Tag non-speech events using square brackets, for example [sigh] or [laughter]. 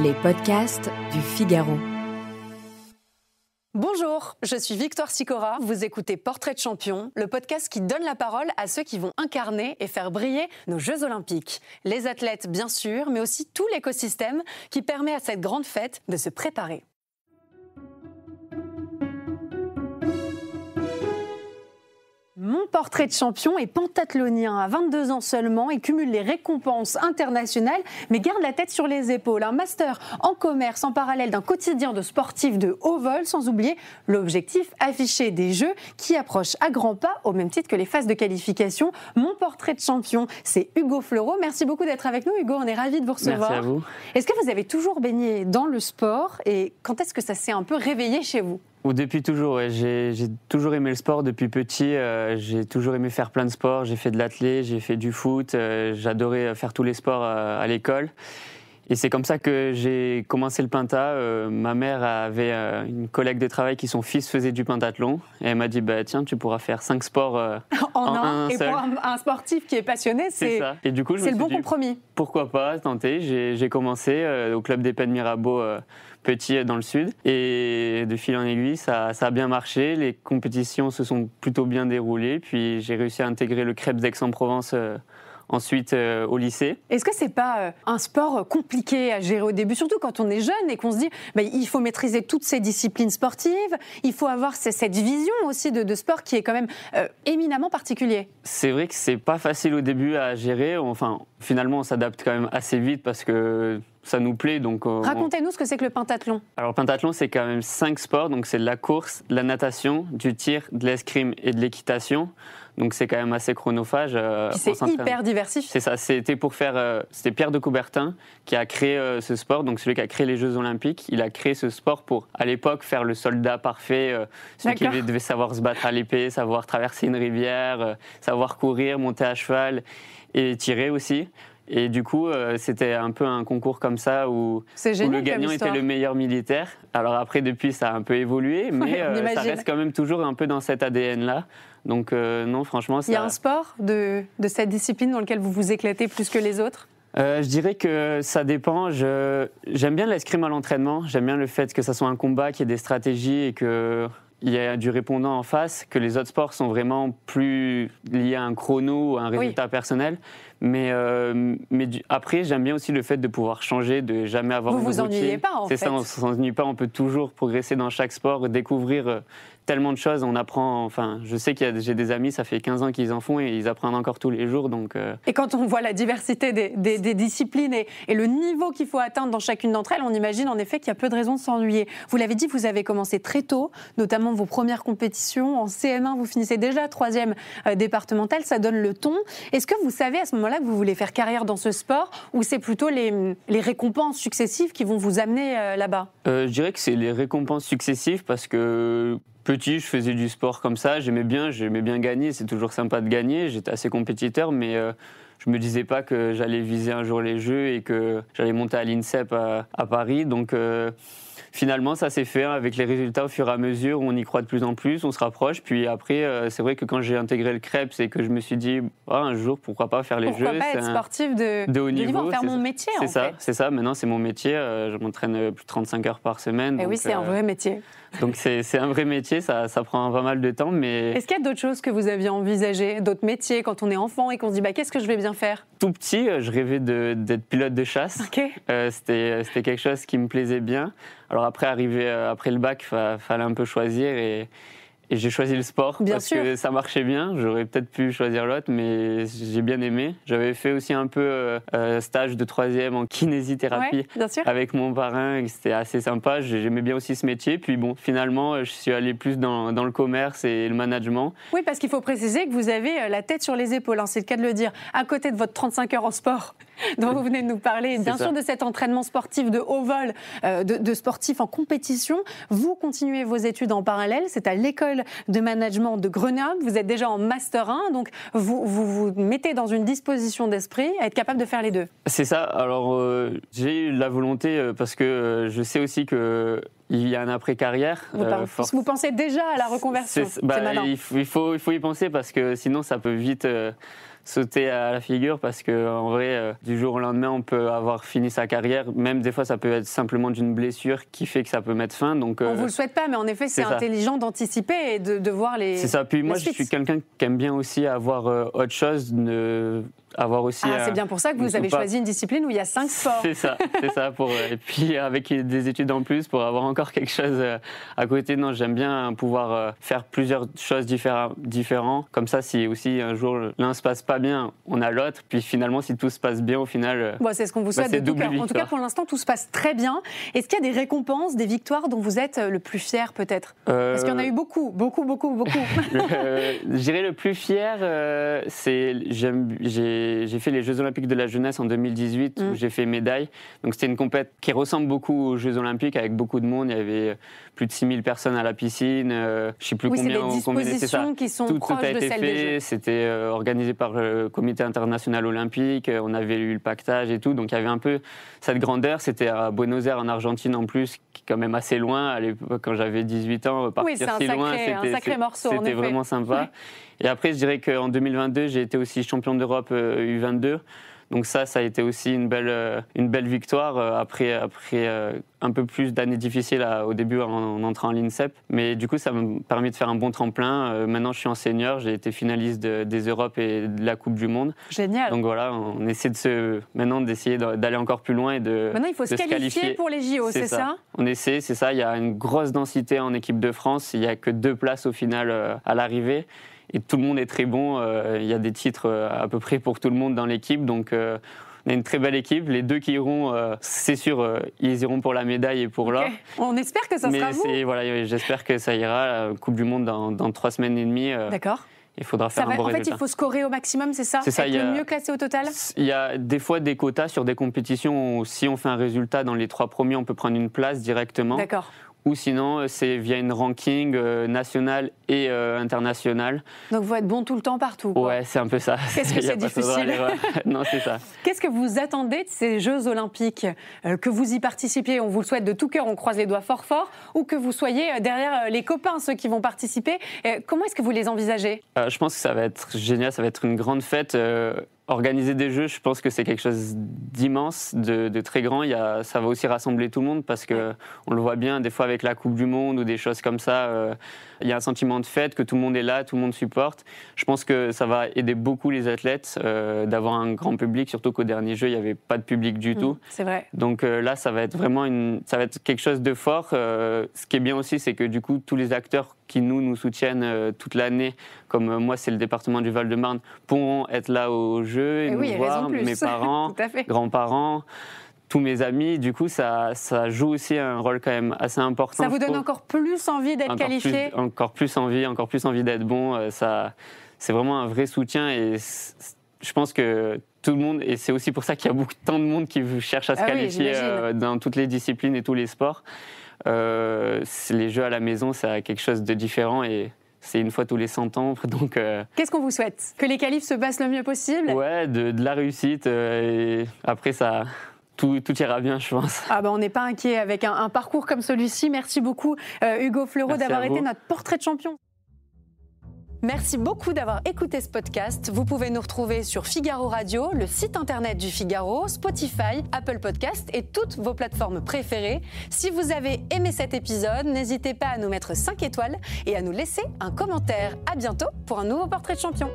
Les podcasts du Figaro. Bonjour, je suis Victoire Sicora. Vous écoutez Portrait de champion, le podcast qui donne la parole à ceux qui vont incarner et faire briller nos Jeux olympiques. Les athlètes, bien sûr, mais aussi tout l'écosystème qui permet à cette grande fête de se préparer. Mon portrait de champion est pentathlonien à 22 ans seulement et cumule les récompenses internationales, mais garde la tête sur les épaules. Un master en commerce en parallèle d'un quotidien de sportif de haut vol, sans oublier l'objectif affiché des Jeux qui approche à grands pas, au même titre que les phases de qualification. Mon portrait de champion, c'est Hugo Fleuro. Merci beaucoup d'être avec nous, Hugo. On est ravis de vous recevoir. Merci à vous. Est-ce que vous avez toujours baigné dans le sport et quand est-ce que ça s'est un peu réveillé chez vous depuis toujours, j'ai, toujours aimé le sport depuis petit. Euh, j'ai toujours aimé faire plein de sports. J'ai fait de l'athlé, j'ai fait du foot. Euh, j'adorais euh, faire tous les sports à, l'école. Et c'est comme ça que j'ai commencé le pentathlon. ma mère avait une collègue de travail qui son fils faisait du pentathlon. Et elle m'a dit bah, Tiens, tu pourras faire cinq sports [laughs] en, en, un. Et pour un, sportif qui est passionné, c'est, Et du coup, le bon dit, compromis. Pourquoi pas tenter J'ai, commencé au club des peines Mirabeau petit dans le sud. Et de fil en aiguille, ça, a bien marché. Les compétitions se sont plutôt bien déroulées. Puis j'ai réussi à intégrer le crêpe d'Aix-en-Provence euh, ensuite euh, au lycée. Est-ce que c'est pas euh, un sport compliqué à gérer au début, surtout quand on est jeune et qu'on se dit bah, il faut maîtriser toutes ces disciplines sportives, il faut avoir cette vision aussi de, sport qui est quand même éminemment particulier C'est vrai que c'est pas facile au début à gérer. Enfin, finalement, on s'adapte quand même assez vite parce que ça nous plaît. Donc, euh, Racontez-nous ce que c'est que le pentathlon. Alors, le pentathlon, c'est quand même cinq sports. Donc, c'est la course, la natation, du tir, de l'escrime et de l'équitation. Donc, c'est quand même assez chronophage. Euh, c'est hyper diversifié. C'est ça. C'était pour faire. Euh, c'était Pierre de Coubertin qui a créé ce sport. Donc, celui qui a créé les Jeux Olympiques. Il a créé ce sport pour, à l'époque, faire le soldat parfait. celui qui devait savoir se battre à l'épée, savoir traverser une rivière, savoir courir, monter à cheval et tirer aussi. Et du coup, euh, c'était un peu un concours comme ça où, le gagnant était le meilleur militaire. Alors après, depuis, ça a un peu évolué, [laughs] mais euh, ça reste quand même toujours un peu dans cet ADN-là. Donc euh, non, franchement, ça... Il y a un sport de, cette discipline dans lequel vous vous éclatez plus que les autres je dirais que ça dépend. J'aime bien l'escrime à l'entraînement. J'aime bien le fait que ça soit un combat, qu'il y ait des stratégies et que il y a du répondant en face, que les autres sports sont vraiment plus liés à un chrono ou à un résultat personnel. Mais, euh, mais après, j'aime bien aussi le fait de pouvoir changer, de jamais avoir. Vous vous ennuyez pas, en fait. C'est ça, on s'ennuie pas. On peut toujours progresser dans chaque sport, découvrir euh, tellement de choses. On apprend. Enfin, je sais que j'ai des amis, ça fait 15 ans qu'ils en font et ils apprennent encore tous les jours. Donc. Euh. Et quand on voit la diversité des, des, disciplines et, le niveau qu'il faut atteindre dans chacune d'entre elles, on imagine en effet qu'il y a peu de raisons de s'ennuyer. Vous l'avez dit, vous avez commencé très tôt, notamment vos premières compétitions en CM1. Vous finissez déjà troisième départementale. Ça donne le ton. Est-ce que vous savez à ce moment-là que vous voulez faire carrière dans ce sport ou c'est plutôt les, récompenses successives qui vont vous amener euh, là-bas euh, Je dirais que c'est les récompenses successives parce que petit, je faisais du sport comme ça, j'aimais bien, j'aimais bien gagner, c'est toujours sympa de gagner, j'étais assez compétiteur, mais je euh, je me disais pas que j'allais viser un jour les Jeux et que j'allais monter à l'INSEP à, à, Paris, donc finalement, ça s'est fait avec les résultats au fur et à mesure. On y croit de plus en plus, on se rapproche. Puis après, euh, c'est vrai que quand j'ai intégré le crêpe, c'est que je me suis dit, ah, un jour, pourquoi pas faire les jeux Pourquoi pas être sportif de, de haut niveau, faire mon métier C'est ça, c'est ça. Maintenant, c'est mon métier. Euh, je m'entraîne euh, plus de 35 heures par semaine. Et eh oui, c'est un vrai métier. Donc c'est un vrai métier, ça, ça, prend pas mal de temps. Mais... Est-ce qu'il y a d'autres choses que vous aviez envisagées, d'autres métiers quand on est enfant et qu'on se dit, bah, qu'est-ce que je vais bien faire tout petit, euh, je rêvais d'être pilote de chasse. Euh, euh, c'était quelque chose qui me plaisait bien. Alors après, arrivé, après le bac, il fallait un peu choisir et et j'ai choisi le sport bien parce que ça marchait bien. J'aurais peut-être pu choisir l'autre, mais j'ai bien aimé. J'avais fait aussi un peu euh, euh, stage de troisième en kinésithérapie avec mon parrain. C'était assez sympa. J'aimais bien aussi ce métier. Puis bon, finalement, euh, je suis allé plus dans, le commerce et le management. Oui, parce qu'il faut préciser que vous avez la tête sur les épaules. Hein. C'est le cas de le dire. À côté de votre 35 heures en sport dont vous venez de nous parler, bien sûr de cet entraînement sportif de haut vol, euh, de, de sportifs en compétition. Vous continuez vos études en parallèle, c'est à l'école de management de Grenoble, vous êtes déjà en master 1, donc vous vous, mettez dans une disposition d'esprit à être capable de faire les deux. C'est ça, alors euh, j'ai eu la volonté euh, parce que je sais aussi que il y a un après-carrière. Vous, pensez déjà à la reconversion. Bah, il, faut, il, faut, y penser parce que sinon ça peut vite sauter à la figure parce que en vrai, euh, du jour au lendemain, on peut avoir fini sa carrière. Même des fois, ça peut être simplement d'une blessure qui fait que ça peut mettre fin. Donc, on euh, vous le souhaite pas, mais en effet, c'est intelligent d'anticiper et de, voir les. C'est ça. Puis moi, je suis quelqu'un qui aime bien aussi avoir euh, autre chose. Ne avoir aussi. Ah, c'est bien pour ça que vous avez choisi une discipline où il y a cinq sports. C'est ça, c'est ça. Pour, euh, et puis avec des études en plus, pour avoir encore quelque chose euh, à côté. Non, j'aime bien pouvoir euh, faire plusieurs choses différentes. Comme ça, si aussi un jour l'un se passe pas bien, on a l'autre. Puis finalement, si tout se passe bien, au final. c'est ce qu'on vous bah, souhaite de tout cœur. En tout cas, pour l'instant, tout se passe très bien. Est-ce qu'il y a des récompenses, des victoires dont vous êtes le plus fier peut-être Parce qu'il y en a eu beaucoup, beaucoup, beaucoup, beaucoup. [laughs] J'irai le plus fier, c'est. J'aime. J'ai j'ai fait les Jeux Olympiques de la jeunesse en 2018 où mm. j'ai fait médaille. Donc c'était une compète qui ressemble beaucoup aux Jeux Olympiques avec beaucoup de monde. Il y avait euh, plus de 6000 personnes à la piscine. Euh, je ne sais plus combien. C'est ça. qui sont tout, a été fait. C'était euh, organisé par le Comité international olympique. On avait eu le pactage et tout. Donc il y avait un peu cette grandeur. C'était à Buenos Aires en Argentine en plus, qui est quand même assez loin. À l'époque, quand j'avais 18 ans, partir oui, si sacré, loin, c'était vraiment sympa. Et après, je dirais qu'en 2022, j'ai été aussi champion d'Europe euh, U22. Donc ça, ça a été aussi une belle, euh, une belle victoire euh, après, après un peu plus d'années difficiles au début en, entrant en l'INSEP. Mais du coup, ça m'a permis de faire un bon tremplin. Maintenant, je suis en senior, j'ai été finaliste des Europes et de la Coupe du Monde. Génial. Donc voilà, on essaie de se, maintenant d'essayer d'aller encore plus loin et de. Maintenant, il faut se qualifier, pour les JO, c'est ça. ça On essaie, c'est ça. Il y a une grosse densité en équipe de France. Il n'y a que deux places au final à l'arrivée et tout le monde est très bon. Euh, il y a des titres euh, à peu près pour tout le monde dans l'équipe. Donc, euh, on a une très belle équipe. Les deux qui iront, c'est sûr, ils iront pour la médaille et pour l'or. On espère que ça Mais sera Voilà, j'espère que ça ira. coupe du Monde dans, trois semaines et demie. D'accord. Il faudra faire un bon En fait, il faut scorer au maximum, c'est ça C'est ça. il y a, mieux classé au total Il y a des fois des quotas sur des compétitions où si on fait un résultat dans les trois premiers, on peut prendre une place directement. D'accord ou sinon euh, c'est via une ranking euh, nationale et international. Euh, internationale. Donc vous êtes bon tout le temps partout. Ouais, c'est un peu ça. Qu'est-ce que [laughs] c'est difficile [laughs] Non, c'est ça. Qu'est-ce que vous attendez de ces Jeux Olympiques Que vous y participiez, on vous le souhaite de tout cœur, on croise les doigts fort fort, ou que vous soyez derrière les copains, ceux qui vont participer. comment est-ce que vous les envisagez Je pense que ça va être génial, ça va être une grande fête organiser des jeux, je pense que c'est quelque chose d'immense, de, très grand. Il ça va aussi rassembler tout le monde parce que on le voit bien des fois avec la Coupe du Monde ou des choses comme ça. Euh, il y a un sentiment de fête, que tout le monde est là, tout le monde supporte. Je pense que ça va aider beaucoup les athlètes euh, d'avoir un grand public, surtout qu'au dernier jeu, il n'y avait pas de public du mm, tout. C'est vrai. Donc euh, là, ça va être vraiment une, ça va être quelque chose de fort. Euh, ce qui est bien aussi, c'est que du coup, tous les acteurs qui nous, nous soutiennent toute l'année, comme moi, c'est le département du Val-de-Marne, pourront être là au jeu et, eh nous voir, mes [laughs] parents, grands-parents tous mes amis. Du coup, ça, ça joue aussi un rôle quand même assez important. Ça vous donne encore plus envie d'être qualifié Encore plus envie, encore plus envie d'être bon. Euh, ça, c'est vraiment un vrai soutien et je pense que tout le monde, et c'est aussi pour ça qu'il y a beaucoup, tant de monde qui cherche à se ah qualifier euh, dans toutes les disciplines et tous les sports. Euh, les jeux à la maison, c'est quelque chose de différent et c'est une fois tous les 100 ans. [laughs] Donc, Qu'est-ce qu'on vous souhaite Que les qualifs se passent le mieux possible Ouais, de, la réussite. et après, ça, tout, ira bien, je pense. Ah bah, on n'est pas inquiet avec un, parcours comme celui-ci. Merci beaucoup, euh, Hugo Fleureau, d'avoir été notre portrait de champion. Merci beaucoup d'avoir écouté ce podcast. Vous pouvez nous retrouver sur Figaro Radio, le site internet du Figaro, Spotify, Apple Podcast et toutes vos plateformes préférées. Si vous avez aimé cet épisode, n'hésitez pas à nous mettre 5 étoiles et à nous laisser un commentaire. À bientôt pour un nouveau portrait de champion.